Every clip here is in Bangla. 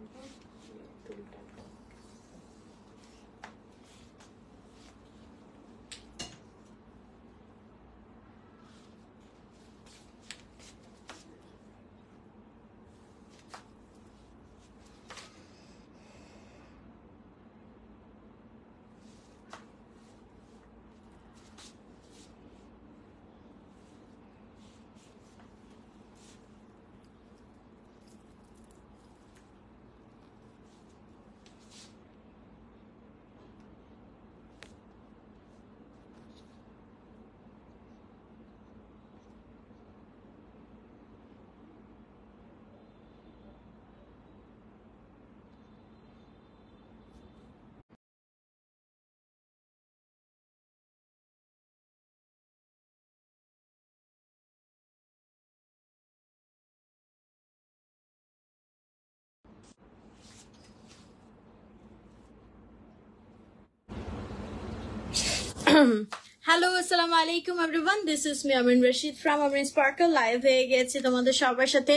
음. হ্যালো আসসালামু আলাইকুম everyone this is me Amin Rashid from Amin sparkle live হয়ে গেছি তোমাদের সবার সাথে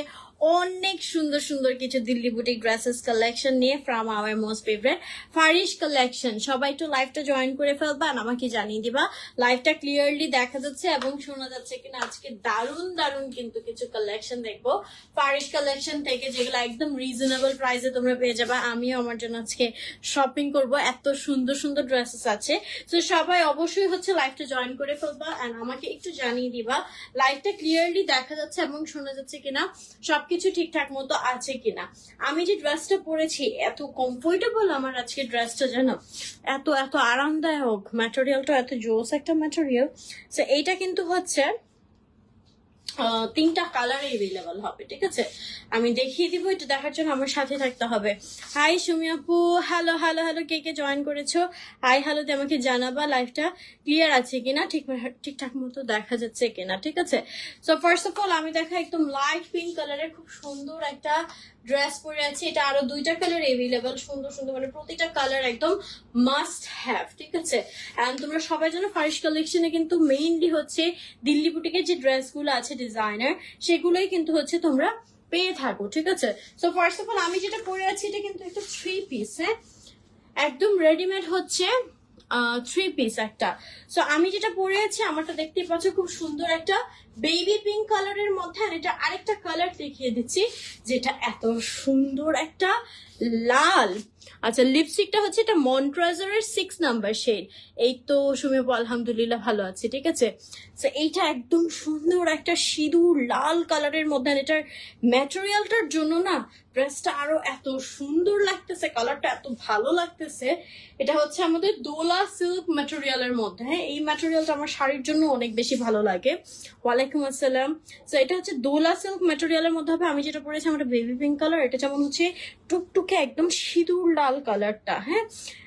অনেক সুন্দর সুন্দর কিছু দিল্লি বুটিক ড্রেসেস কালেকশন নিয়ে from our most favourite Farish collection সবাই একটু লাইভটা জয়েন করে ফেলবেন আর আমাকে জানিয়ে দিবা লাইভটা ক্লিয়ারলি দেখা যাচ্ছে এবং শোনা যাচ্ছে কিনা আজকে দারুণ দারুণ কিন্তু কিছু কালেকশন দেখবো ফারিশ কালেকশন থেকে যেগুলো একদম রিজনেবল প্রাইসে তোমরা পেয়ে যাবা আমিও আমার জন্য আজকে শপিং করব এত সুন্দর সুন্দর ড্রেসেস আছে তো সবাই অবশ্যই হচ্ছে লাইভটা জয়েন করে ফেলবা অ্যান্ড আমাকে একটু জানিয়ে দিবা লাইভটা ক্লিয়ারলি দেখা যাচ্ছে এবং শোনা যাচ্ছে কিনা সব সবকিছু ঠিকঠাক মতো আছে কিনা আমি যে ড্রেসটা পরেছি এত কমফোর্টেবল আমার আজকে ড্রেসটা যেন এত এত আরামদায়ক ম্যাটেরিয়ালটা এত জোস একটা ম্যাটেরিয়াল এইটা কিন্তু হচ্ছে তিনটা কালার এভেলেবল হবে ঠিক আছে আমি দেখিয়ে দিব এটা দেখার জন্য আমার সাথে থাকতে হবে হাই সুমি আপু হ্যালো হ্যালো হ্যালো কে কে জয়েন করেছো হাই হ্যালোতে আমাকে জানাবা লাইফটা ক্লিয়ার আছে কিনা ঠিক ঠিকঠাক মতো দেখা যাচ্ছে কিনা ঠিক আছে সো ফার্স্ট অফ অল আমি দেখা একদম লাইট পিঙ্ক কালারের খুব সুন্দর একটা ড্রেস পরে আছে এটা আরো দুইটা কালার এভেলেবেল সুন্দর সুন্দর মানে প্রতিটা কালার একদম মাস্ট হ্যাভ ঠিক আছে অ্যান্ড তোমরা সবাই জানো ফারিশ কালেকশনে কিন্তু মেইনলি হচ্ছে দিল্লি বুটিকের যে ড্রেসগুলো আছে ডিজাইনার সেগুলোই কিন্তু হচ্ছে তোমরা পেয়ে থাকো ঠিক আছে সো ফার্স্ট অফ অল আমি যেটা পরে আছি এটা কিন্তু একটা থ্রি পিস হ্যাঁ একদম রেডিমেড হচ্ছে থ্রি পিস একটা সো আমি যেটা পরে আছি আমারটা দেখতেই পাচ্ছ খুব সুন্দর একটা বেবি পিঙ্ক কালারের মধ্যে আর এটা আরেকটা কালার দেখিয়ে দিচ্ছি যেটা এত সুন্দর একটা লাল আচ্ছা লিপস্টিকটা হচ্ছে এটা মন্ট্রাজারের সিক্স নাম্বার শেড এই তো সুমেব আলহামদুলিল্লাহ ভালো আছে ঠিক আছে তো এইটা একদম সুন্দর একটা সিঁদুর লাল কালারের মধ্যে আর এটার ম্যাটেরিয়ালটার জন্য না ড্রেসটা আরো এত সুন্দর লাগতেছে কালারটা এত ভালো লাগতেছে এটা হচ্ছে আমাদের দোলা সিল্ক ম্যাটেরিয়ালের মধ্যে হ্যাঁ এই ম্যাটেরিয়ালটা আমার শাড়ির জন্য অনেক বেশি ভালো লাগে ওয়ালাইকুম আসসালাম তো এটা হচ্ছে দোলা সিল্ক ম্যাটেরিয়ালের মধ্যে হবে আমি যেটা পরেছি আমার বেবি পিঙ্ক কালার এটা যেমন হচ্ছে টুকটুকে একদম সিঁদুর লাল কালারটা হ্যাঁ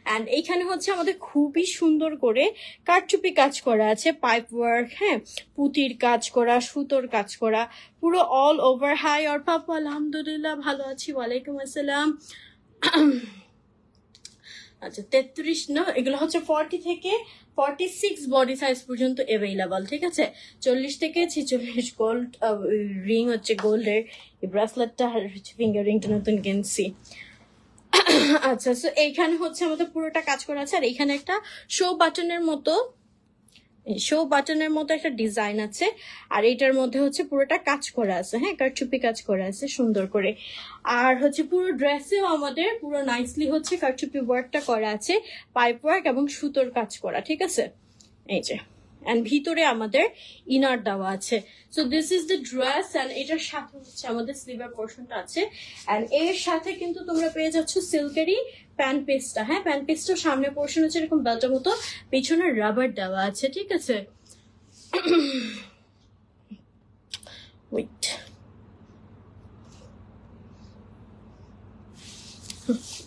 অ্যান্ড এইখানে হচ্ছে আমাদের খুবই সুন্দর করে কারচুপি কাজ করা আছে পাইপ ওয়ার্ক হ্যাঁ পুতির কাজ করা সুতোর কাজ করা পুরো অল ওভার হাই অর্পাপ আলহামদুলিল্লাহ ভালো আছি ওয়ালাইকুম আসসালাম আচ্ছা তেত্রিশ না এগুলো হচ্ছে ফর্টি থেকে ফর্টি সিক্স বডি সাইজ পর্যন্ত অ্যাভেলেবল ঠিক আছে চল্লিশ থেকে ছেচল্লিশ গোল্ড রিং হচ্ছে গোল্ডের এই হচ্ছে ফিঙ্গার রিংটা নতুন কিনছি আচ্ছা সো এইখানে হচ্ছে আমাদের পুরোটা কাজ করা আছে আর এইখানে একটা শো বাটনের মতো শো বাটনের মতো একটা ডিজাইন আছে আর এটার মধ্যে হচ্ছে পুরোটা কাজ করা আছে হ্যাঁ কারচুপি কাজ করা আছে সুন্দর করে আর হচ্ছে পুরো ড্রেসেও আমাদের পুরো নাইসলি হচ্ছে কারচুপি ওয়ার্কটা করা আছে পাইপ ওয়ার্ক এবং সুতোর কাজ করা ঠিক আছে এই যে অ্যান্ড ভিতরে আমাদের ইনার দেওয়া আছে so this is the dress and এটার সাথে হচ্ছে আমাদের স্লিভার পোর্শনটা আছে অ্যান্ড এর সাথে কিন্তু তোমরা পেয়ে যাচ্ছ সিল্কেরই প্যান পেস্টটা হ্যাঁ প্যান পেস্টটা সামনে পোর্শন হচ্ছে এরকম বেল্টের মতো পিছনে রাবার দেওয়া আছে ঠিক আছে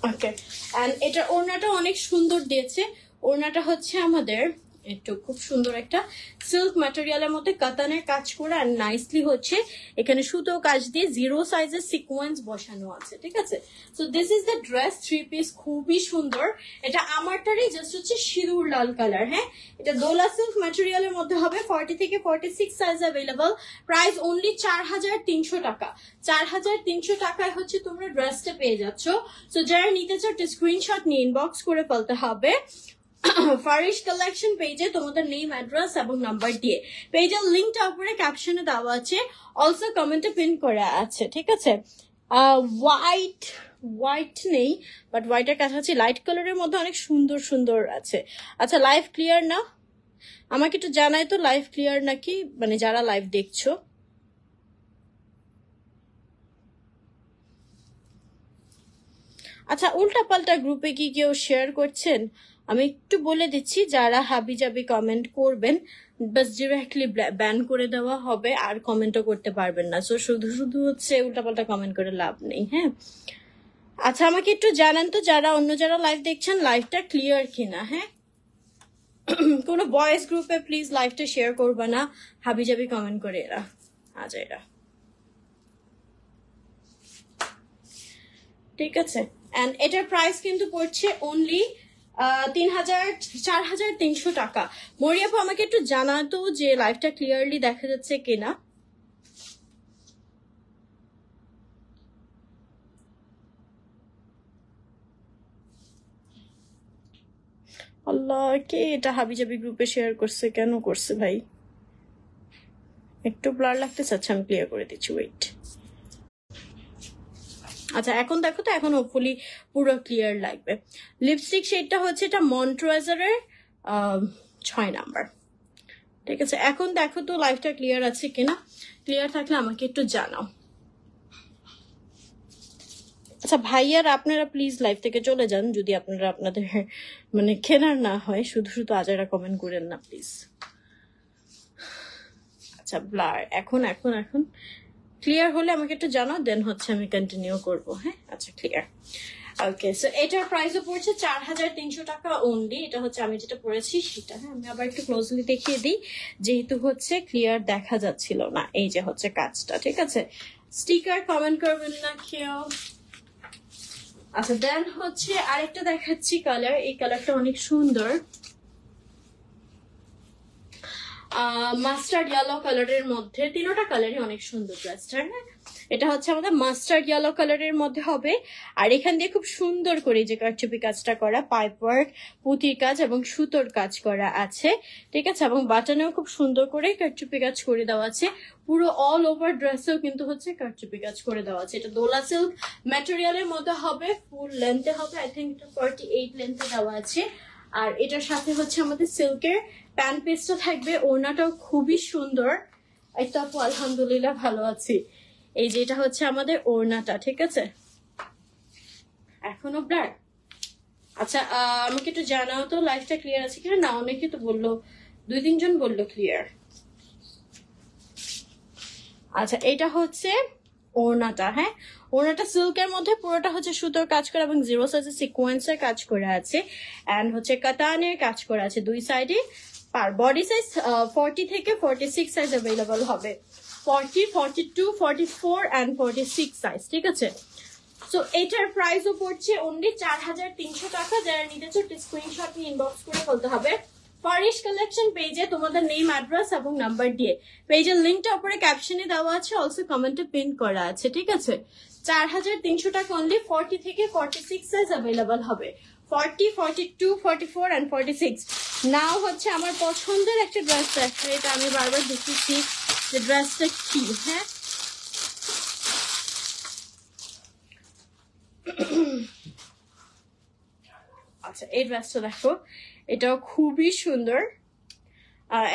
ওকে অ্যান্ড এটা ওড়নাটা অনেক সুন্দর দিয়েছে ওড়নাটা হচ্ছে আমাদের একটু খুব সুন্দর একটা সিল্ক ম্যাটেরিয়ালের মধ্যে কাতানের কাজ করে আর নাইসলি হচ্ছে এখানে সুতো কাজ দিয়ে জিরো সাইজের সিকোয়েন্স বসানো আছে ঠিক আছে so this is the dress three piece খুবই সুন্দর এটা আমারটারই জাস্ট হচ্ছে সিঁদুর লাল কালার হ্যাঁ এটা দোলা সিল্ক ম্যাটেরিয়ালের মধ্যে হবে ফর্টি থেকে forty six size available price only চার হাজার তিনশো টাকা চার হাজার তিনশো টাকায় হচ্ছে তোমরা ড্রেসটা পেয়ে যাচ্ছ সো যারা নিতে চাও স্ক্রিনশট নিয়ে ইনবক্স করে ফেলতে হবে ফারিশ কালেকশন পেজে তোমাদের নেম অ্যাড্রেস এবং নাম্বার দিয়ে পেজের লিঙ্কটা উপরে ক্যাপশনে দেওয়া আছে অলসো কমেন্টে পিন করা আছে ঠিক আছে হোয়াইট হোয়াইট নেই বাট হোয়াইটের কাছাকাছি লাইট কালারের মধ্যে অনেক সুন্দর সুন্দর আছে আচ্ছা লাইভ ক্লিয়ার না আমাকে একটু জানাই তো লাইভ ক্লিয়ার নাকি মানে যারা লাইভ দেখছো আচ্ছা উল্টা পাল্টা গ্রুপে কি কেউ শেয়ার করছেন আমি একটু বলে দিচ্ছি যারা হাবি জাবি কমেন্ট করবেন বাস ডিরেক্টলি ব্যান করে দেওয়া হবে আর কমেন্টও করতে পারবেন না সো শুধু শুধু হচ্ছে উল্টাপাল্টা কমেন্ট করে লাভ নেই হ্যাঁ আচ্ছা আমাকে একটু জানান তো যারা অন্য যারা লাইভ দেখছেন লাইভটা ক্লিয়ার কিনা হ্যাঁ কোনো বয়েস গ্রুপে প্লিজ লাইভটা শেয়ার করবে না হাবি জাবি কমেন্ট করে এরা আজ আচ্ছা, এরা ঠিক আছে অ্যান্ড এটার প্রাইস কিন্তু পড়ছে অনলি তিন হাজার চার হাজার তিনশো টাকা মরিয়াপু আমাকে একটু জানাতো যে লাইভটা ক্লিয়ারলি দেখা যাচ্ছে কিনা আল্লাহ কে এটা হাবিজাবি গ্রুপে শেয়ার করছে কেন করছে ভাই একটু ব্লার লাগতে চাচ্ছে আমি ক্লিয়ার করে দিচ্ছি ওয়েট আচ্ছা এখন দেখো তো এখন হোপফুলি পুরো ক্লিয়ার লাগবে লিপস্টিক শেডটা হচ্ছে এটা মন্ট্রাইজারের ছয় নাম্বার ঠিক আছে এখন দেখো তো লাইফটা ক্লিয়ার আছে কিনা ক্লিয়ার থাকলে আমাকে একটু জানাও আচ্ছা ভাইয়ার আপনারা প্লিজ লাইভ থেকে চলে যান যদি আপনারা আপনাদের মানে কেনার না হয় শুধু শুধু আজারা কমেন্ট করেন না প্লিজ আচ্ছা ব্লার এখন এখন এখন ক্লিয়ার হলে আমাকে একটু জানাও দেন হচ্ছে আমি কন্টিনিউ করব হ্যাঁ আচ্ছা ক্লিয়ার ওকে সো এটার প্রাইসও পড়ছে চার হাজার তিনশো টাকা অনলি এটা হচ্ছে আমি যেটা পড়েছি সেটা হ্যাঁ আমি আবার একটু ক্লোজলি দেখিয়ে দিই যেহেতু হচ্ছে ক্লিয়ার দেখা যাচ্ছিল না এই যে হচ্ছে কাজটা ঠিক আছে স্টিকার কমেন্ট করবেন না কেউ আচ্ছা দেন হচ্ছে আরেকটা দেখাচ্ছি কালার এই কালারটা অনেক সুন্দর মাস্টার্ড ইয়েলো কালারের মধ্যে তিনোটা কালারই অনেক সুন্দর ড্রেসটার হ্যাঁ এটা হচ্ছে আমাদের মাস্টার্ড ইয়েলো কালারের মধ্যে হবে আর এখান দিয়ে খুব সুন্দর করে যে কারচুপি কাজটা করা পাইপ ওয়ার্ক পুঁতির কাজ এবং সুতোর কাজ করা আছে ঠিক আছে এবং বাটনেও খুব সুন্দর করে কারচুপি কাজ করে দেওয়া আছে পুরো অল ওভার ড্রেসেও কিন্তু হচ্ছে কারচুপি কাজ করে দেওয়া আছে এটা দোলা সিল্ক ম্যাটেরিয়ালের মধ্যে হবে ফুল লেন্থে হবে আই থিঙ্ক এটা ফর্টি এইট লেন্থে দেওয়া আছে আর এটার সাথে হচ্ছে আমাদের সিল্কের প্যান পিসটা থাকবে ওড়নাটাও খুবই সুন্দর এই তো আপু আলহামদুলিল্লাহ ভালো আছি এই যে এটা হচ্ছে আমাদের ওড়নাটা ঠিক আছে এখনো ব্ল্যাক আচ্ছা আমাকে একটু জানাও তো লাইফটা ক্লিয়ার আছে কিনা না অনেকে তো বললো দুই তিনজন বললো ক্লিয়ার আচ্ছা এটা হচ্ছে ওড়নাটা হ্যাঁ ওড়নাটা সিল্কের মধ্যে পুরোটা হচ্ছে সুতোর কাজ করে এবং জিরো সাইজের সিকোয়েন্সের কাজ করে আছে অ্যান্ড হচ্ছে কাতানের কাজ করে আছে দুই সাইডে পার বডি সাইজ ফর্টি থেকে ফর্টি সিক্স সাইজ অ্যাভেলেবল হবে forty forty two forty four and forty six size ঠিক আছে সো এটার প্রাইসও পড়ছে অনলি চার হাজার তিনশো টাকা যারা নিতে চাও স্ক্রিনশট নিয়ে ইনবক্স করে ফেলতে হবে ফারিশ কালেকশন পেজে তোমাদের নেম অ্যাড্রেস এবং নাম্বার দিয়ে পেজের লিঙ্কটা উপরে ক্যাপশনে দেওয়া আছে অলসো কমেন্টে পিন করা আছে ঠিক আছে চার হাজার তিনশো টাকা অনলি ফর্টি থেকে ফর্টি সিক্স সাইজ অ্যাভেলেবল হবে forty forty two forty four and forty six now হচ্ছে আমার পছন্দের একটা ড্রেস দেখো এটা আমি বারবার দেখেছি যে ড্রেসটা কি হ্যাঁ আচ্ছা এই ড্রেসটা দেখো এটাও খুবই সুন্দর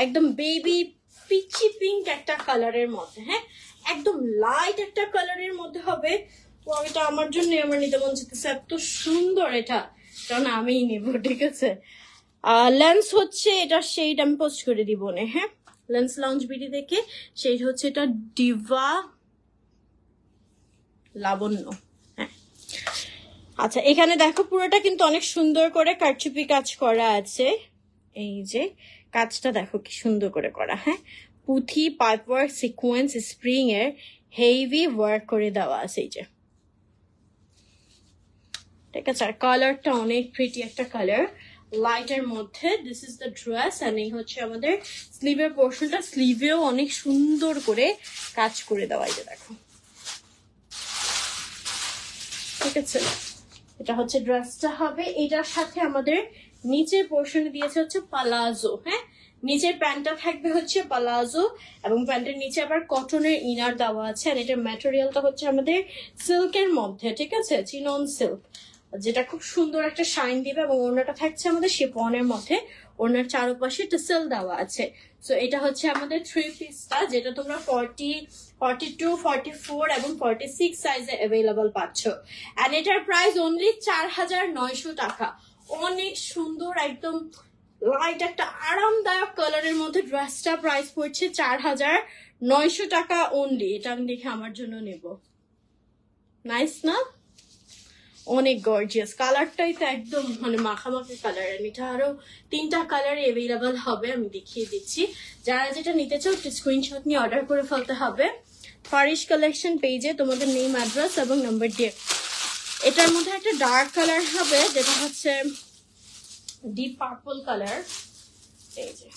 একদম বেবি পিচি পিঙ্ক একটা কালারের মধ্যে হ্যাঁ একদম লাইট একটা কালারের মধ্যে হবে ও এটা আমার জন্য আমার নিতে মন যেতেছে এত সুন্দর এটা কারণ আমিই নেব ঠিক আছে লেন্স হচ্ছে এটা সেইট আমি পোস্ট করে দিব না হ্যাঁ লেন্স লঞ্চ বিডি দেখে সেই হচ্ছে এটা ডিভা লাবণ্য হ্যাঁ আচ্ছা এখানে দেখো পুরোটা কিন্তু অনেক সুন্দর করে কারচুপি কাজ করা আছে এই যে কাজটা দেখো কি সুন্দর করে করা হ্যাঁ পুঁথি পাইপওয়ার্ক সিকোয়েন্স স্প্রিং এর হেভি ওয়ার্ক করে দেওয়া আছে এই যে ঠিক আছে আর কালারটা অনেক প্রিটি একটা কালার লাইটের মধ্যে this is the dress and এই হচ্ছে আমাদের স্লিভের পোর্শনটা স্লিভেও অনেক সুন্দর করে কাজ করে দেওয়া যায় দেখো ঠিক আছে এটা হচ্ছে ড্রেসটা হবে এটার সাথে আমাদের নিচের পোর্শনে দিয়েছে হচ্ছে পালাজো হ্যাঁ নিচের প্যান্টটা থাকবে হচ্ছে পালাজো এবং প্যান্টের নিচে আবার কটনের ইনার দেওয়া আছে আর এটার ম্যাটেরিয়ালটা হচ্ছে আমাদের সিল্কের মধ্যে ঠিক আছে চিনন সিল্ক যেটা খুব সুন্দর একটা শাইন দিবে এবং ওনাটা থাকছে আমাদের শিপনের মধ্যে ওনার চারপাশে টেসেল দেওয়া আছে সো এটা হচ্ছে আমাদের থ্রি পিসটা যেটা তোমরা forty forty two forty four এবং ফর্টি সিক্স সাইজে অ্যাভেলেবল পাচ্ছ অ্যান্ড এটার প্রাইস অনলি চার হাজার নয়শো টাকা অনেক সুন্দর একদম লাইট একটা আরামদায়ক কালারের মধ্যে ড্রেসটা প্রাইস পড়ছে চার হাজার নয়শো টাকা অনলি এটা আমি দেখে আমার জন্য নেব নাইস না অনেক গর্জিয়াস কালারটাই তো একদম মানে মাখামাখি কালার আর এটা আরো তিনটা কালার এভেলেবল হবে আমি দেখিয়ে দিচ্ছি যারা যেটা নিতে চাও একটু স্ক্রিনশট নিয়ে অর্ডার করে ফেলতে হবে ফারিশ কালেকশন পেজে তোমাদের নেম অ্যাড্রেস এবং নাম্বার দিয়ে এটার মধ্যে একটা ডার্ক কালার হবে যেটা হচ্ছে ডিপ পার্পল কালার পেজে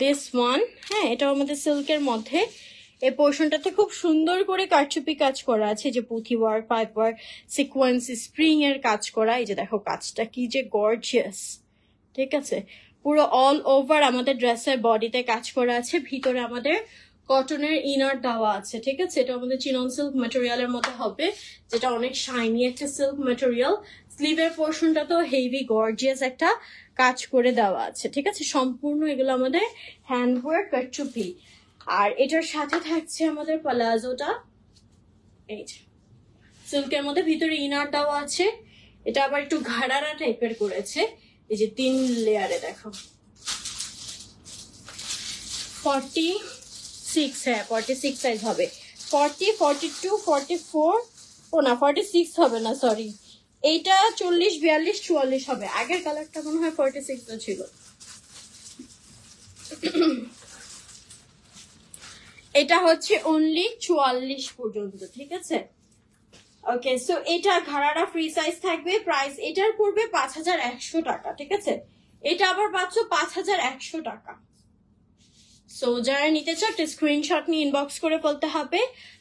দিস ওয়ান হ্যাঁ এটাও আমাদের সিল্কের মধ্যে এই পোর্শনটাতে খুব সুন্দর করে কারচুপি কাজ করা আছে যে পুঁথি work pipe work sequence spring এর কাজ করা এই যে দেখো কাজটা কি যে গর্জিয়াস ঠিক আছে পুরো অল ওভার আমাদের ড্রেসের বডিতে কাজ করা আছে ভিতরে আমাদের কটনের ইনার দেওয়া আছে ঠিক আছে এটা আমাদের চিনন সিল্ক মেটেরিয়ালের মধ্যে হবে যেটা অনেক শাইনি একটা সিল্ক মেটেরিয়াল স্লিভের পোর্শনটা তো হেভি গর্জিয়াস একটা কাজ করে দেওয়া আছে ঠিক আছে সম্পূর্ণ এগুলো আমাদের হ্যান্ডওয়ার্ক কারচুপি আর এটার সাথে থাকছে আমাদের পালাজোটা এই যে সিল্কের মধ্যে ভিতরে ইনার আছে এটা আবার একটু ঘাড়ারা টাইপের করেছে এই যে তিন লেয়ারে দেখো ফর্টি সিক্স হ্যাঁ ফর্টি সিক্স সাইজ হবে forty forty two forty four ও না ফর্টি সিক্স হবে না সরি এইটা চল্লিশ বিয়াল্লিশ চুয়াল্লিশ হবে আগের কালারটা মনে হয় ফর্টি সিক্সও ছিল এটা হচ্ছে অনলি চুয়াল্লিশ পর্যন্ত ঠিক আছে ওকে সো এটা ঘাড়ারা ফ্রি সাইজ থাকবে প্রাইস এটার পড়বে পাঁচ হাজার একশো টাকা ঠিক আছে এটা আবার পাচ্ছ পাঁচ হাজার একশো টাকা সো যারা নিতে চাও একটা স্ক্রিনশট নিয়ে ইনবক্স করে বলতে হবে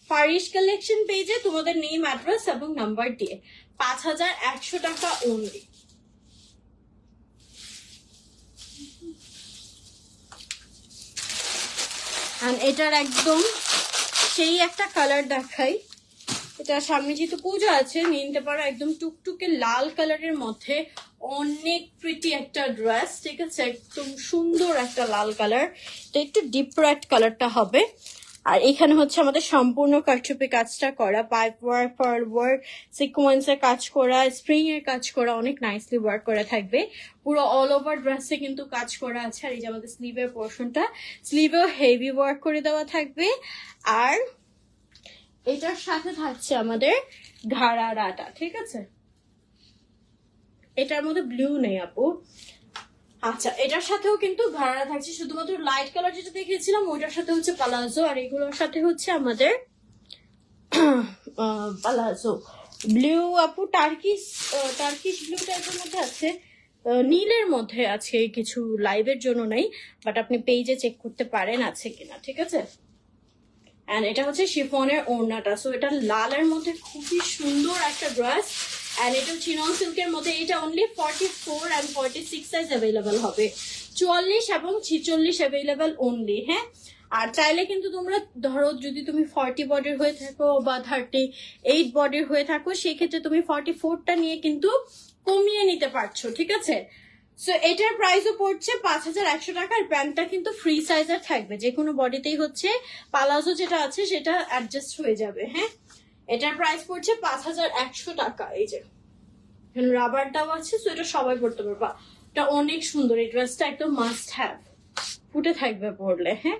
ফারিশ কালেকশন পেজে তোমাদের নেম অ্যাড্রেস এবং নাম্বার দিয়ে পাঁচ হাজার একশো টাকা অনলি অ্যান্ড এটার একদম সেই একটা কালার দেখাই এটা সামনে যেহেতু পুজো আছে নিতে পারো একদম টুকটুকে লাল কালারের মধ্যে অনেক প্রিটি একটা ড্রেস ঠিক আছে একদম সুন্দর একটা লাল কালার এটা একটু ডিপ রেড কালারটা হবে আর এখানে হচ্ছে আমাদের সম্পূর্ণ কারচুপি কাজটা করা পাইপ ওয়ার্ক পার্ল ওয়ার্ক সিকোয়েন্সের কাজ করা স্প্রিং এর কাজ করা অনেক নাইসলি ওয়ার্ক করা থাকবে পুরো অল ওভার ড্রেসে কিন্তু কাজ করা আছে আর এই যে আমাদের স্লিভের পোর্শনটা স্লিভেও হেভি ওয়ার্ক করে দেওয়া থাকবে আর এটার সাথে থাকছে আমাদের ঘাড়া রাটা ঠিক আছে এটার মধ্যে ব্লু নেই আপু আচ্ছা এটার সাথেও কিন্তু ভাড়া থাকছে শুধুমাত্র লাইট কালার যেটা দেখিয়েছিলাম ওইটার সাথে হচ্ছে পালাজো আর এগুলোর সাথে হচ্ছে আমাদের পালাজো ব্লু আপু টার্কিশ টার্কিশ ব্লু টাইপের মধ্যে আছে নীলের মধ্যে আছে কিছু লাইভের জন্য নাই বাট আপনি পেজে চেক করতে পারেন আছে কিনা ঠিক আছে অ্যান্ড এটা হচ্ছে শিফনের ওড়নাটা সো এটা লালের মধ্যে খুবই সুন্দর একটা ড্রেস অ্যান্ড এটাও চিনন সিল্কের মধ্যে এটা only forty four and forty six size available হবে চুয়াল্লিশ এবং ছিচল্লিশ অ্যাভেলেবেল অনলি হ্যাঁ আর চাইলে কিন্তু তোমরা ধরো যদি তুমি ফর্টি বডির হয়ে থাকো বা থার্টি এইট বডির হয়ে থাকো সেক্ষেত্রে তুমি ফর্টি ফোরটা নিয়ে কিন্তু কমিয়ে নিতে পারছো ঠিক আছে সো এটার প্রাইসও পড়ছে পাঁচ হাজার একশো টাকা আর প্যান্টটা কিন্তু ফ্রি সাইজার থাকবে যে কোনো বডিতেই হচ্ছে পালাজো যেটা আছে সেটা অ্যাডজাস্ট হয়ে যাবে হ্যাঁ এটার প্রাইস পড়ছে পাঁচ হাজার একশো টাকা এই যে এখানে রাবার আছে সো এটা সবাই পড়তে পারবা এটা অনেক সুন্দর এই ড্রেসটা একদম মাস্ট হ্যাভ ফুটে থাকবে পড়লে হ্যাঁ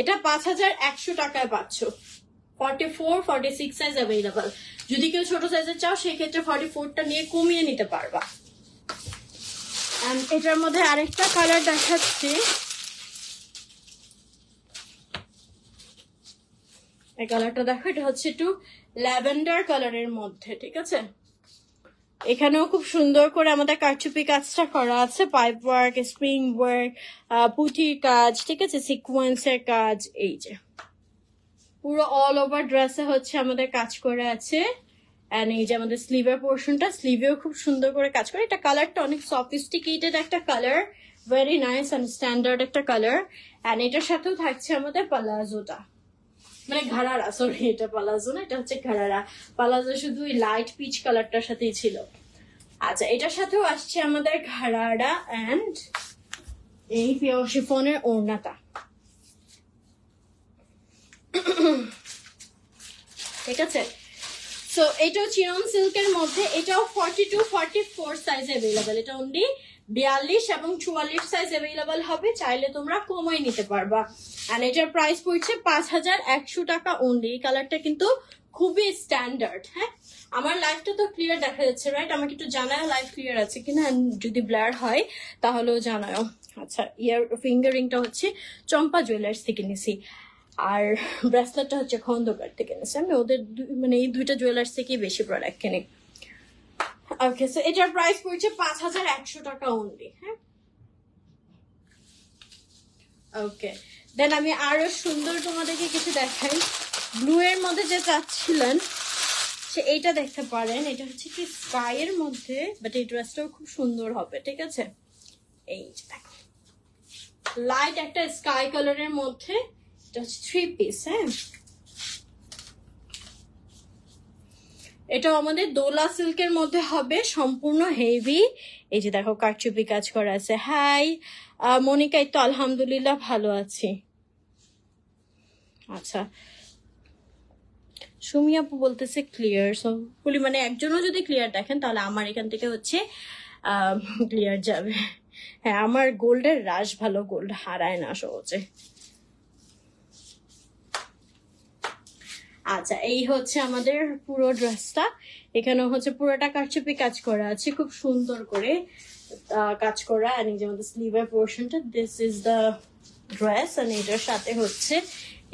এটা পাঁচ হাজার একশো টাকায় পাচ্ছ forty four forty six size available যদি কেউ ছোট সাইজে চাও সেক্ষেত্রে ফর্টি ফোরটা নিয়ে কমিয়ে নিতে পারবা এটার মধ্যে আরেকটা কালার দেখাচ্ছে এই কালারটা দেখো এটা হচ্ছে একটু ল্যাভেন্ডার কালারের মধ্যে ঠিক আছে এখানেও খুব সুন্দর করে আমাদের কারচুপি কাজটা করা আছে পাইপ ওয়ার্ক স্প্রিং ওয়ার্ক পুঁথির কাজ ঠিক আছে সিকোয়েন্সের কাজ এই যে পুরো অল ওভার ড্রেসে হচ্ছে আমাদের কাজ করে আছে অ্যান্ড এই যে আমাদের স্লিভের পোর্শনটা স্লিভেও খুব সুন্দর করে কাজ করে এটা কালারটা অনেক সফিস্টিকেটেড একটা colour very nice and standard একটা কালার অ্যান্ড এটার সাথেও থাকছে আমাদের পালাজোটা মানে ঘাড়ারা সরি এটা পালাজো না এটা হচ্ছে ঘাড়ারা পালাজো শুধু লাইট পিচ কালারটার সাথেই ছিল আচ্ছা এটার সাথেও আসছে আমাদের ঘাড়ারা অ্যান্ড এই পিওর শিফনের ওড়নাটা ঠিক আছে সো এটাও চিরন সিল্কের মধ্যে এটাও forty two forty four size available এটা অনলি বিয়াল্লিশ এবং চুয়াল্লিশ সাইজ এভেলেবল হবে চাইলে তোমরা কমই নিতে পারবা অ্যান্ড এটার প্রাইস পড়ছে পাঁচ হাজার একশো টাকা অনলি এই কালারটা কিন্তু খুবই স্ট্যান্ডার্ড হ্যাঁ আমার লাইফটা তো ক্লিয়ার দেখা যাচ্ছে রাইট আমাকে একটু জানায় লাইফ ক্লিয়ার আছে কিনা যদি ব্লার হয় তাহলেও জানায় আচ্ছা ইয়ার ফিঙ্গারিংটা হচ্ছে চম্পা জুয়েলার্স থেকে নিছি আর ব্রেসলেটটা হচ্ছে খন্দকার থেকে নিছি আমি ওদের মানে এই দুইটা জুয়েলার্স থেকেই বেশি প্রোডাক্ট কিনি ওকে সো এটার প্রাইস পড়ছে পাঁচ হাজার একশো টাকা ওনলি হ্যাঁ ওকে দেন আমি আরো সুন্দর তোমাদেরকে কিছু দেখাই ব্লু এর মধ্যে যে চাচ্ছিলেন সে এইটা দেখতে পারেন এটা হচ্ছে কি স্কাই এর মধ্যে বাট এই ড্রেসটাও খুব সুন্দর হবে ঠিক আছে এই দেখো লাইট একটা স্কাই কালারের মধ্যে এটা হচ্ছে থ্রি পিস হ্যাঁ এটা আমাদের দোলা সিল্কের মধ্যে হবে সম্পূর্ণ হেভি এই যে দেখো কারচুপি কাজ করা আছে হাই মনিকা এই তো আলহামদুলিল্লাহ ভালো আছি আচ্ছা সুমি আপু বলতেছে ক্লিয়ার সো বলি মানে একজনও যদি ক্লিয়ার দেখেন তাহলে আমার এখান থেকে হচ্ছে ক্লিয়ার যাবে হ্যাঁ আমার গোল্ডের রাশ ভালো গোল্ড হারায় না সহজে আচ্ছা এই হচ্ছে আমাদের পুরো ড্রেসটা এখানে হচ্ছে পুরোটা কারচুপি কাজ করা আছে খুব সুন্দর করে কাজ করা আর নিজের আমাদের স্লিভের পোর্শনটা দিস ইজ দ্য ড্রেস আর এটার সাথে হচ্ছে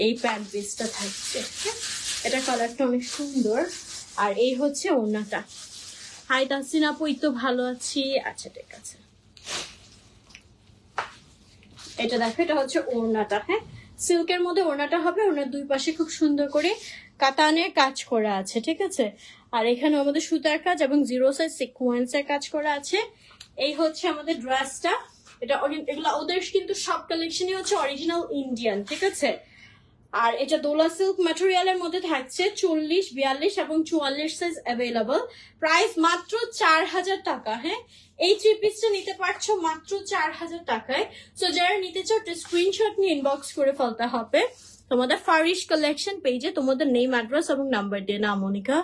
এই প্যান্ট পিসটা থাকছে এটা কালারটা অনেক সুন্দর আর এই হচ্ছে ওনাটা হাই তাসিন আপু এই তো ভালো আছি আচ্ছা ঠিক আছে এটা দেখো এটা হচ্ছে ওড়নাটা হ্যাঁ সিল্কের মধ্যে ওড়নাটা হবে ওনার দুই পাশে খুব সুন্দর করে কাতানের কাজ করা আছে ঠিক আছে আর এখানে আমাদের সুতার কাজ এবং জিরো সাইজ সিকুয়েন্সের কাজ করা আছে এই হচ্ছে আমাদের ড্রেসটা এটা এগুলো ওদের কিন্তু সব কালেকশনই হচ্ছে অরিজিনাল ইন্ডিয়ান ঠিক আছে আর এটা দোলা সিল্ক ম্যাটেরিয়ালের মধ্যে থাকছে চল্লিশ বিয়াল্লিশ এবং চুয়াল্লিশ সাইজ অ্যাভেলেবল প্রাইস মাত্র চার হাজার টাকা হ্যাঁ এই থ্রি পিসটা নিতে পারছো মাত্র চার হাজার টাকায় সো যারা নিতে চাও স্ক্রিনশট নিয়ে ইনবক্স করে ফেলতে হবে তোমাদের ফারিশ কালেকশন পেজে তোমাদের নেম অ্যাড্রেস এবং নাম্বার দিয়ে না মনিকা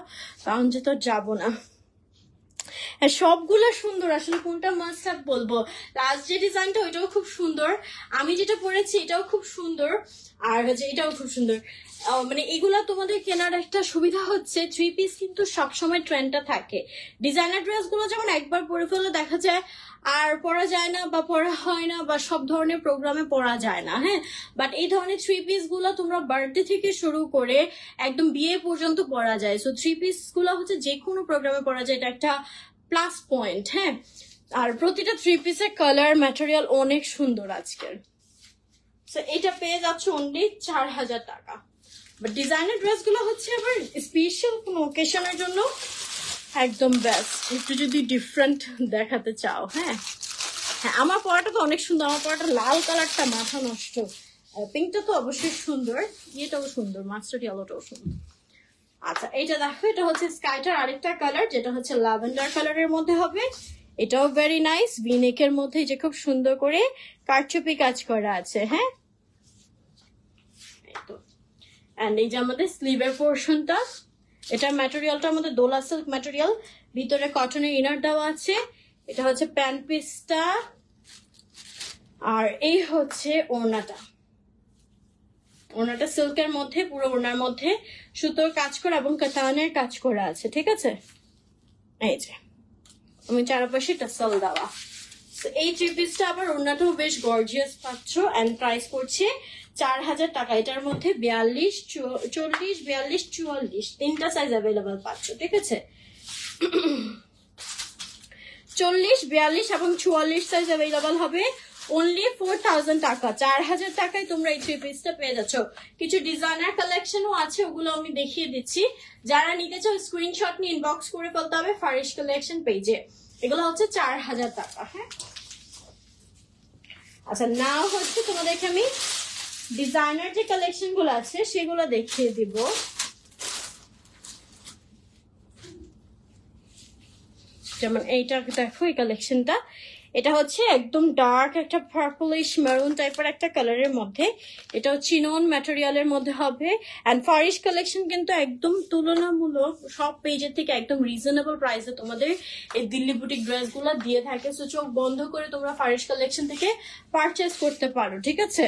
কারণ যে তো যাবো না হ্যাঁ, সবগুলো সুন্দর আসলে কোনটা মাস্ট বলবো লাস্ট যে ডিজাইনটা ওইটাও খুব সুন্দর আমি যেটা পরেছি এটাও খুব সুন্দর আর হচ্ছে এটাও খুব সুন্দর মানে এগুলা তোমাদের কেনার একটা সুবিধা হচ্ছে থ্রি পিস কিন্তু সবসময় ট্রেন্ডটা থাকে ডিজাইনার ড্রেসগুলো যেমন একবার পরে ফেলে দেখা যায় আর পরা যায় না বা পরা হয় না বা সব ধরনের প্রোগ্রামে পরা যায় না হ্যাঁ বাট এই ধরনের থ্রি পিসগুলো তোমরা বার্থডে থেকে শুরু করে একদম বিয়ে পর্যন্ত পরা যায় সো থ্রি পিসগুলো হচ্ছে যে কোনো প্রোগ্রামে পরা যায় এটা একটা প্লাস পয়েন্ট হ্যাঁ আর প্রতিটা থ্রি পিসের কালার ম্যাটেরিয়াল অনেক সুন্দর আজকের সো এটা পেয়ে যাচ্ছে অনলি চার হাজার টাকা বাট ডিজাইনের ড্রেসগুলো হচ্ছে আবার স্পেশাল কোনো ওকেশনের জন্য একদম বেস্ট একটু যদি ডিফারেন্ট দেখাতে চাও হ্যাঁ হ্যাঁ আমার পড়াটা তো অনেক সুন্দর আমার পড়াটা লাল কালারটা মাথা নষ্ট পিঙ্কটা তো অবশ্যই সুন্দর ইয়েটাও সুন্দর মাস্টার ইয়েলোটাও সুন্দর আচ্ছা এটা দেখো এটা হচ্ছে স্কাইটার আরেকটা কালার যেটা হচ্ছে ল্যাভেন্ডার কালারের মধ্যে হবে এটাও ভেরি নাইস ভিনেকের মধ্যে যে খুব সুন্দর করে কারচুপি কাজ করা আছে হ্যাঁ এই যে আমাদের স্লিভের পোর্শনটা ম্যাটেরিয়ালটা আমাদের দোলা সিল্ক ম্যাটেরিয়াল ভিতরে কটনের ইনার দেওয়া আছে এটা হচ্ছে প্যান্ট পিসটা আর এই হচ্ছে ওনাটা ওনাটা সিল্কের মধ্যে পুরো ওনার মধ্যে সুতোর কাজ করা এবং কাতানের কাজ করা আছে ঠিক আছে এই যে আমি চারপাশে টাসল দেওয়া এই থ্রি পিসটা আবার ওড়নাটাও বেশ গর্জিয়াস পাচ্ছ অ্যান্ড প্রাইস করছে চার হাজার টাকা এটার মধ্যে বিয়াল্লিশ চল্লিশ বিয়াল্লিশ চুয়াল্লিশ তিনটা সাইজ অ্যাভেলেবেল পাচ্ছ ঠিক আছে চল্লিশ বিয়াল্লিশ এবং চুয়াল্লিশ সাইজ অ্যাভেলেবেল হবে অনলি ফোর থাউজেন্ড টাকা চার হাজার টাকায় তোমরা এই থ্রি পিসটা পেয়ে যাচ্ছ কিছু ডিজাইনার কালেকশনও আছে ওগুলো আমি দেখিয়ে দিচ্ছি যারা নিতে চাও স্ক্রিনশট নিয়ে ইনবক্স করে ফেলতে হবে ফারিশ কালেকশন পেজে এগুলো হচ্ছে চার হাজার টাকা হ্যাঁ আচ্ছা নাও হচ্ছে তোমাদেরকে আমি ডিজাইনার যে কালেকশনগুলো আছে সেগুলো দেখিয়ে দিব যেমন এইটা দেখো এই কালেকশনটা এটা হচ্ছে একদম ডার্ক একটা পার্পলিশ মেরুন টাইপের একটা কালারের মধ্যে এটা হচ্ছে নন ম্যাটেরিয়ালের মধ্যে হবে অ্যান্ড ফারিশ কালেকশন কিন্তু একদম তুলনামূলক সব পেজের থেকে একদম রিজনেবল প্রাইসে তোমাদের এই দিল্লি বুটিক ড্রেসগুলো দিয়ে থাকে সো চোখ বন্ধ করে তোমরা ফারিশ কালেকশন থেকে পারচেস করতে পারো ঠিক আছে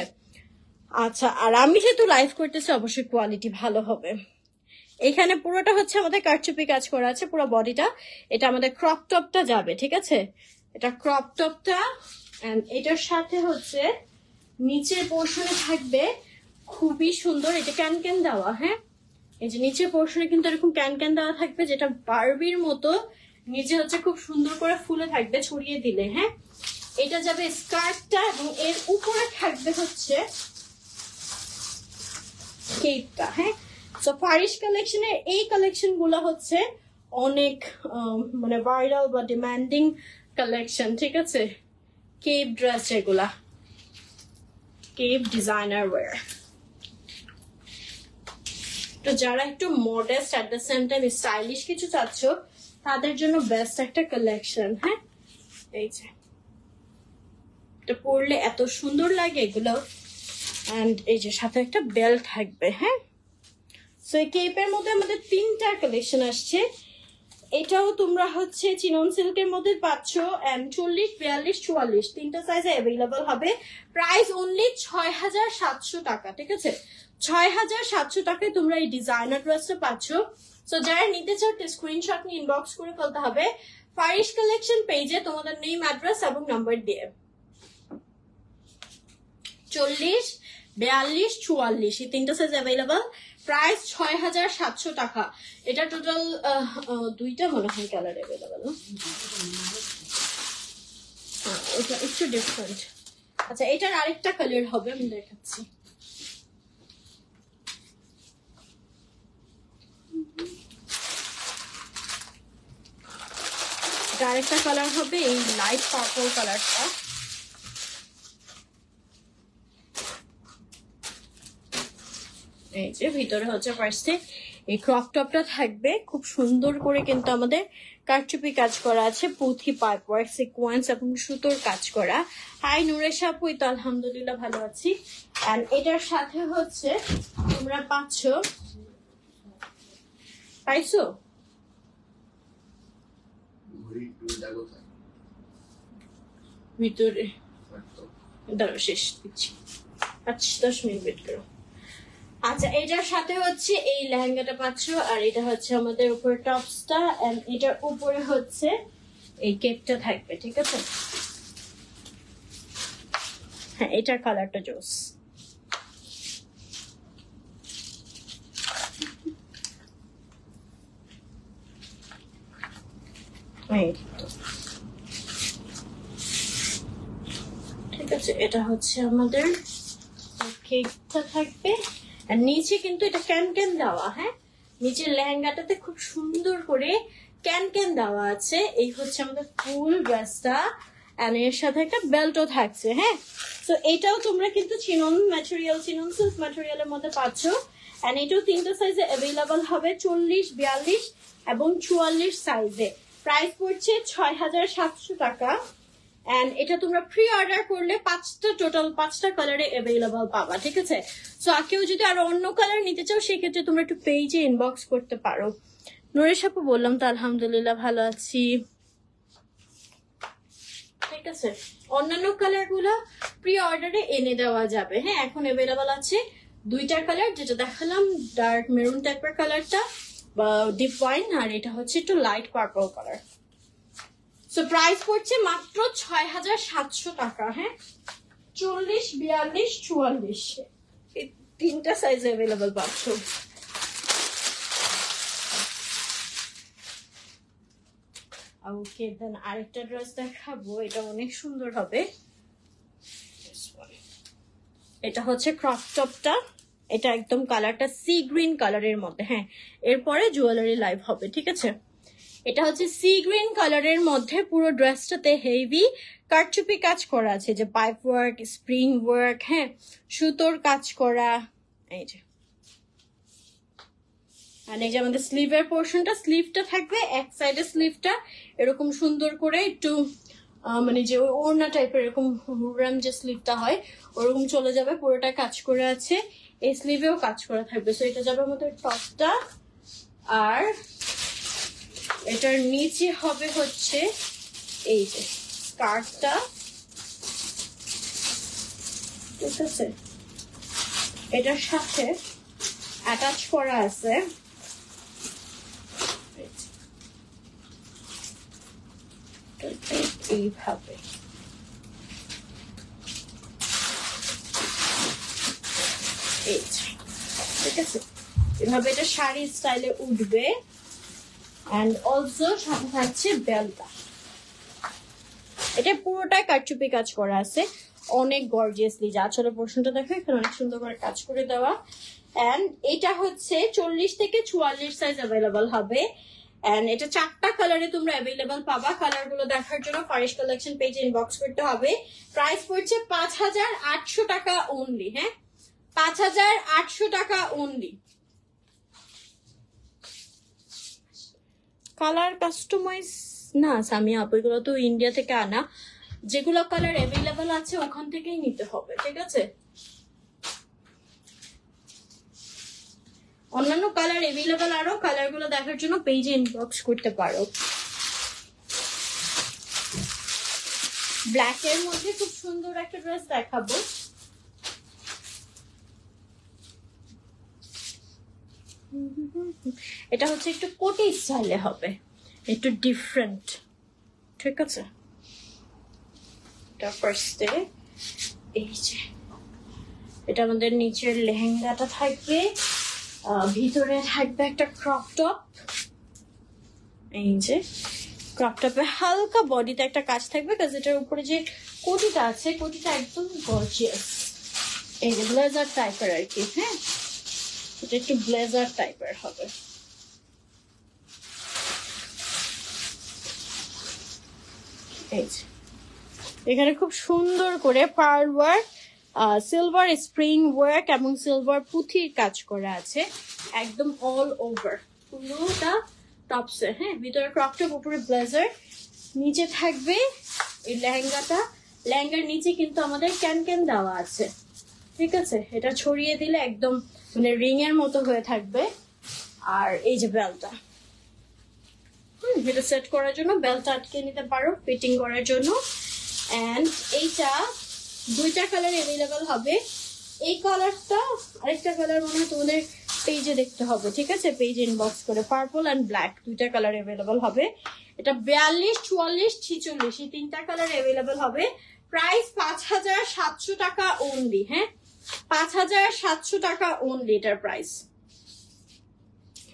আচ্ছা আর আমি যেহেতু লাইভ করতেছি অবশ্যই কোয়ালিটি ভালো হবে এখানে পুরোটা হচ্ছে আমাদের কারচুপি কাজ করা আছে পুরো বডিটা এটা আমাদের ক্রপ টপটা যাবে ঠিক আছে এটা ক্রপ টপটা অ্যান্ড এটার সাথে হচ্ছে নিচের পোর্শনে থাকবে খুবই সুন্দর এটা ক্যান ক্যান দেওয়া হ্যাঁ এই যে নিচের পোর্শনে কিন্তু এরকম ক্যান ক্যান দেওয়া থাকবে যেটা বার্বির মতো নিচে হচ্ছে খুব সুন্দর করে ফুলে থাকবে ছড়িয়ে দিলে হ্যাঁ এটা যাবে স্কার্টটা এবং এর উপরে থাকবে হচ্ছে কেকটা হ্যাঁ সো ফারিশ কালেকশনের এই কালেকশনগুলো হচ্ছে অনেক মানে ভাইরাল বা ডিমান্ডিং কালেকশন ঠিক আছে কেপ ড্রেস এগুলা কেপ ডিজাইনার ওয়ার তো যারা একটু modest at the same time stylish কিছু চাচ্ছ তাদের জন্য বেস্ট একটা কালেকশন হ্যাঁ এই যে তো পরলে এত সুন্দর লাগে এগুলো অ্যান্ড এই যে সাথে একটা বেল থাকবে হ্যাঁ সো এই কেপের মধ্যে আমাদের তিনটা কালেকশন আসছে এটাও তোমরা হচ্ছে চিনন সিল্কের মধ্যে পাচ্ছ অ্যান্ড চল্লিশ বিয়াল্লিশ চুয়াল্লিশ তিনটা সাইজ অ্যাভেলেবল হবে প্রাইস অনলি ছয় হাজার সাতশো টাকা ঠিক আছে ছয় হাজার সাতশো টাকায় তোমরা এই ডিজাইনার ড্রেসটা পাচ্ছ সো যারা নিতে চাও স্ক্রিনশট নিয়ে ইনবক্স করে ফেলতে হবে ফারিশ কালেকশন পেজে তোমাদের নেম অ্যাড্রেস এবং নাম্বার দিয়ে চল্লিশ বেয়াল্লিশ চুয়াল্লিশ এই তিনটা সাইজ অ্যাভেলেবল প্রাইস ছয় হাজার সাতশো টাকা এটা টোটাল দুইটা মনে হয় কালার অ্যাভেলেবল এটা একটু ডিফারেন্ট আচ্ছা এটার আরেকটা কালার হবে আমি দেখাচ্ছি আরেকটা কালার হবে এই লাইট পার্পল কালারটা এই যে ভিতরে হচ্ছে ফার্স্টে এই ক্রপ টপটা থাকবে খুব সুন্দর করে কিন্তু আমাদের কারচুপি কাজ করা আছে পুঁথি পার্ক ওয়ার্ক সিকোয়েন্স এবং সুতোর কাজ করা হাই নুরেশ আপু তো আলহামদুলিল্লাহ ভালো আছি অ্যান্ড এটার সাথে হচ্ছে তোমরা পাচ্ছ পাইছো ভিতরে দাঁড়ো শেষ দিচ্ছি পাঁচ দশ মিনিট ওয়েট করো আচ্ছা এটার সাথে হচ্ছে এই লেহেঙ্গাটা পাচ্ছ আর এটা হচ্ছে আমাদের উপরে টপসটা এন্ড এটার উপরে হচ্ছে এই কেকটা থাকবে ঠিক আছে হ্যাঁ এটার কালারটা জোস ঠিক আছে এটা হচ্ছে আমাদের কেকটা থাকবে আর নিচে কিন্তু এটা ক্যান ক্যান দেওয়া হ্যাঁ নিচের লেহেঙ্গাটাতে খুব সুন্দর করে ক্যান ক্যান দেওয়া আছে এই হচ্ছে আমাদের ফুল ড্রেসটা অ্যান্ড এর সাথে একটা বেল্টও থাকছে হ্যাঁ তো এটাও তোমরা কিন্তু চিনন ম্যাটেরিয়াল চিনন সিল্ক ম্যাটেরিয়ালের মধ্যে পাচ্ছ অ্যান্ড এটাও তিনটা সাইজে অ্যাভেলেবল হবে চল্লিশ বিয়াল্লিশ এবং চুয়াল্লিশ সাইজে প্রাইস পড়ছে ছয় হাজার সাতশো টাকা অ্যান্ড এটা তোমরা প্রি অর্ডার করলে পাঁচটা টোটাল পাঁচটা কালারে অ্যাভেলেবল পাবা ঠিক আছে সো কেউ যদি আর অন্য কালার নিতে চাও সেক্ষেত্রে তোমরা একটু পেজে ইনবক্স করতে পারো নুরেশ আপু বললাম তো আলহামদুলিল্লাহ ভালো আছি ঠিক আছে অন্যান্য কালারগুলো প্রি অর্ডারে এনে দেওয়া যাবে হ্যাঁ এখন অ্যাভেলেবল আছে দুইটা কালার যেটা দেখালাম ডার্ক মেরুন টাইপের কালারটা বা ডিপ আর এটা হচ্ছে একটু light purple colour so price পড়ছে মাত্র ছয় হাজার সাতশো টাকা হ্যাঁ চল্লিশ বিয়াল্লিশ চুয়াল্লিশ তিনটা সাইজ অ্যাভেলেবল পাচ্ছ ওকে দেন আরেকটা ড্রেস দেখাবো এটা অনেক সুন্দর হবে এটা হচ্ছে ক্রপ টপটা এটা একদম কালারটা সি গ্রিন কালারের মধ্যে হ্যাঁ এরপরে জুয়েলারি লাইভ হবে ঠিক আছে এটা হচ্ছে সি গ্রিন কালারের মধ্যে পুরো ড্রেসটাতে হেভি কারচুপি কাজ করা আছে যে পাইপ ওয়ার্ক স্প্রিং ওয়ার্ক হ্যাঁ সুতোর কাজ করা এই যে মানে এই যে আমাদের স্লিভের পোর্শনটা স্লিভটা থাকবে এক সাইডে স্লিভটা এরকম সুন্দর করে একটু মানে যে ওড়না টাইপের এরকম হুরাম যে স্লিভটা হয় ওরকম চলে যাবে পুরোটা কাজ করে আছে এই স্লিভেও কাজ করা থাকবে সো এটা যাবে আমাদের টপটা আর এটার নিচে হবে হচ্ছে এই যে স্কার্টটা ঠিক আছে এটার সাথে অ্যাটাচ করা আছে এইভাবে ঠিক আছে এভাবে এটা শাড়ি স্টাইলে উঠবে অ্যান্ড অলসো সাথে থাকছে বেলটা এটা পুরোটাই কারচুপি কাজ করা আছে অনেক গর্জিয়াসলি যা আসলে পোর্শনটা দেখো এখানে অনেক সুন্দর করে কাজ করে দেওয়া অ্যান্ড এটা হচ্ছে চল্লিশ থেকে চুয়াল্লিশ সাইজ অ্যাভেলেবল হবে অ্যান্ড এটা চারটা কালারে তোমরা অ্যাভেলেবল পাবা কালারগুলো দেখার জন্য ফরেস্ট কালেকশন পেজ ইনবক্স করতে হবে প্রাইস পড়ছে পাঁচ হাজার আটশো টাকা অনলি হ্যাঁ পাঁচ হাজার আটশো টাকা অনলি কালার কাস্টমাইজ না সামিয়া আপু এগুলো তো ইন্ডিয়া থেকে আনা যেগুলো কালার অ্যাভেলেবেল আছে ওখান থেকেই নিতে হবে ঠিক আছে অন্যান্য কালার অ্যাভেলেবেল আরো কালারগুলো দেখার জন্য পেজে ইনবক্স করতে পারো ব্ল্যাকের মধ্যে খুব সুন্দর একটা ড্রেস দেখাবো এটা হচ্ছে একটু কোটি স্টাইলে হবে একটু ডিফারেন্ট ঠিক আছে এটা ফার্স্ট এই যে এটা আমাদের নিচের লেহেঙ্গাটা থাকবে ভিতরে থাকবে একটা ক্রপ টপ এই যে ক্রপ টপে হালকা বডিতে একটা কাজ থাকবে কাজ এটার উপরে যে কোটিটা আছে কোটিটা একদম গর্জিয়াস এই যে ব্লেজার টাইপের আর কি হ্যাঁ এটা একটু ব্লেজার টাইপের হবে এই এখানে খুব সুন্দর করে pearl work silver spring work এবং সিলভার পুঁথির কাজ করা আছে একদম অল ওভার পুরোটা টপসে হ্যাঁ ভিতরে ক্রপটপ উপরে ব্লেজার নিচে থাকবে এই লেহেঙ্গাটা লেহেঙ্গার নিচে কিন্তু আমাদের ক্যান ক্যান দেওয়া আছে ঠিক আছে এটা ছড়িয়ে দিলে একদম মানে রিং এর মতো হয়ে থাকবে আর এই যে বেলটা হুম এটা সেট করার জন্য বেলটা আটকে নিতে পারো ফিটিং করার জন্য অ্যান্ড এইটা দুইটা কালার অ্যাভেলেবেল হবে এই কালারটা আরেকটা কালার মনে হয় তোমাদের পেজে দেখতে হবে ঠিক আছে পেজ ইনবক্স করে পার্পল অ্যান্ড ব্ল্যাক দুইটা কালার অ্যাভেলেবেল হবে এটা বিয়াল্লিশ চুয়াল্লিশ ছিচল্লিশ এই তিনটা কালার অ্যাভেলেবেল হবে প্রাইস পাঁচ হাজার সাতশো টাকা অনলি হ্যাঁ পাঁচ হাজার সাতশো টাকা ওন এটার প্রাইস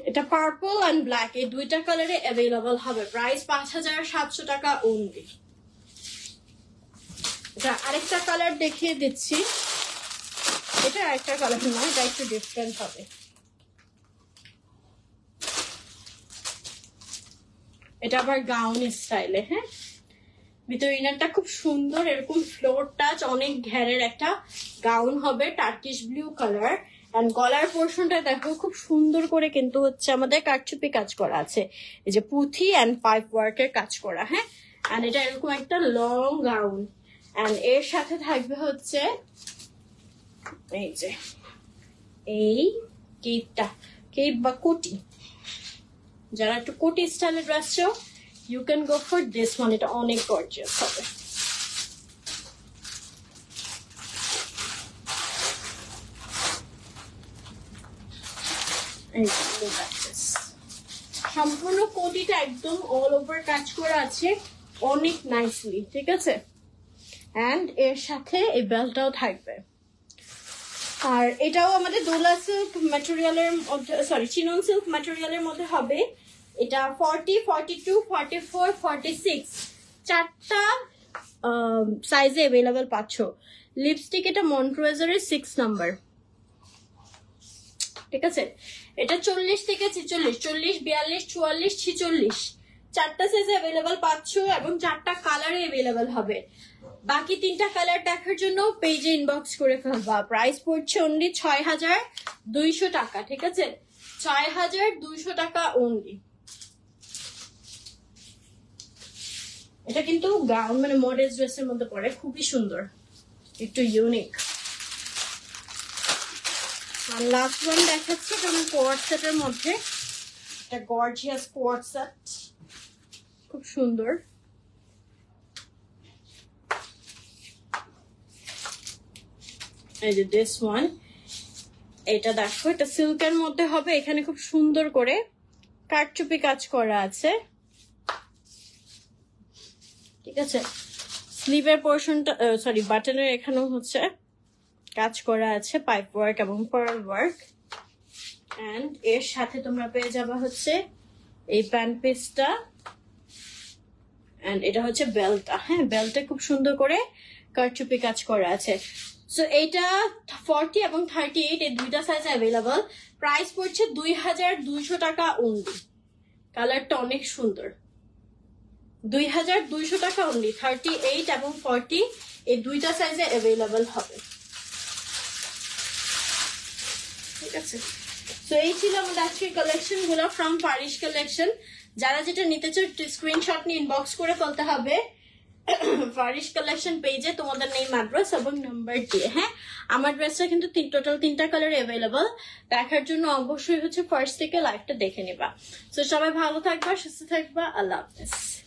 এটা পার্পল অ্যান্ড ব্ল্যাক এই দুইটা কালারে অ্যাভেলেবল হবে প্রাইস পাঁচ টাকা ওনলি এটা আরেকটা কালার দেখিয়ে দিচ্ছি এটা আরেকটা কালার নয় এটা একটু ডিফারেন্ট হবে এটা আবার গাউন স্টাইলে হ্যাঁ ভিতরে ইনারটা খুব সুন্দর এরকম ফ্লোর টাচ অনেক ঘেরের একটা গাউন হবে টার্কিশ ব্লু কালার অ্যান্ড গলার পোর্শনটা দেখো খুব সুন্দর করে কিন্তু হচ্ছে আমাদের কাটচুপি কাজ করা আছে এই যে পুঁথি অ্যান্ড পাইপ ওয়ার্কের কাজ করা হ্যাঁ অ্যান্ড এটা এরকম একটা লং গাউন অ্যান্ড এর সাথে থাকবে হচ্ছে এই যে এই কেপটা কেপ বা কোটি যারা একটু কোটি স্টাইলের ড্রেস চাও you can go for this one এটা অনেক গর্জিয়াস হবে সম্পূর্ণ একদম অল ওভার কাজ করা আছে অনেক নাইসলি ঠিক আছে অ্যান্ড এর সাথে এই বেলটাও থাকবে আর এটাও আমাদের দোলা সিল্ক ম্যাটেরিয়ালের সরি চিনন সিল্ক ম্যাটেরিয়ালের মধ্যে হবে এটা forty forty two forty four forty six চারটা সাইজে অ্যাভেলেবেল পাচ্ছ লিপস্টিক এটা এর সিক্স নাম্বার ঠিক আছে এটা চল্লিশ থেকে ছেচল্লিশ চল্লিশ বিয়াল্লিশ চুয়াল্লিশ ছিচল্লিশ চারটা সাইজে অ্যাভেলেবেল পাচ্ছ এবং চারটা কালারে অ্যাভেলেবেল হবে বাকি তিনটা কালার দেখার জন্য পেজে ইনবক্স করে ফেলবা প্রাইস পড়ছে অনলি ছয় হাজার দুইশো টাকা ঠিক আছে ছয় হাজার দুইশো টাকা অনলি এটা কিন্তু গাউন মানে মডেল ড্রেসের মধ্যে পড়ে খুবই সুন্দর একটু ইউনিক আর লাস্ট ওয়ান দেখাচ্ছি এটা কোয়ার্ট কোয়ার সেটের মধ্যে এটা গর্জিয়াস কোয়ার্ট সেট খুব সুন্দর এই যে দিস ওয়ান এটা দেখো এটা সিল্কের মধ্যে হবে এখানে খুব সুন্দর করে কাঠচুপি কাজ করা আছে ঠিক আছে স্লিভের পোর্শনটা সরি বাটনের এখানেও হচ্ছে কাজ করা আছে পাইপ ওয়ার্ক এবং পার্ল ওয়ার্ক অ্যান্ড এর সাথে তোমরা পেয়ে যাবা হচ্ছে এই প্যান্ট পিসটা অ্যান্ড এটা হচ্ছে বেল্টটা হ্যাঁ বেল্টটা খুব সুন্দর করে কারচুপি কাজ করা আছে সো এইটা ফর্টি এবং থার্টি এইট এই দুইটা সাইজ অ্যাভেলেবল প্রাইস পড়ছে দুই হাজার দুইশো টাকা অনলি কালারটা অনেক সুন্দর দুই হাজার দুইশো টাকা অনলি থার্টি এইট এবং ফর্টি এই দুইটা সাইজে অ্যাভেলেবল হবে ঠিক আছে তো এই ছিল আমাদের আজকের কালেকশনগুলো ফ্রম পারিশ কালেকশন যারা যেটা নিতে চাও স্ক্রিনশট নিয়ে ইনবক্স করে ফেলতে হবে ফারিশ কালেকশন পেজে তোমাদের নেই অ্যাড্রেস এবং নাম্বার দিয়ে হ্যাঁ আমার ড্রেসটা কিন্তু তিন টোটাল তিনটা কালার অ্যাভেলেবল দেখার জন্য অবশ্যই হচ্ছে ফার্স্ট থেকে লাইফটা দেখে নেবা তো সবাই ভালো থাকবা সুস্থ থাকবা আল্লাহ হাফেজ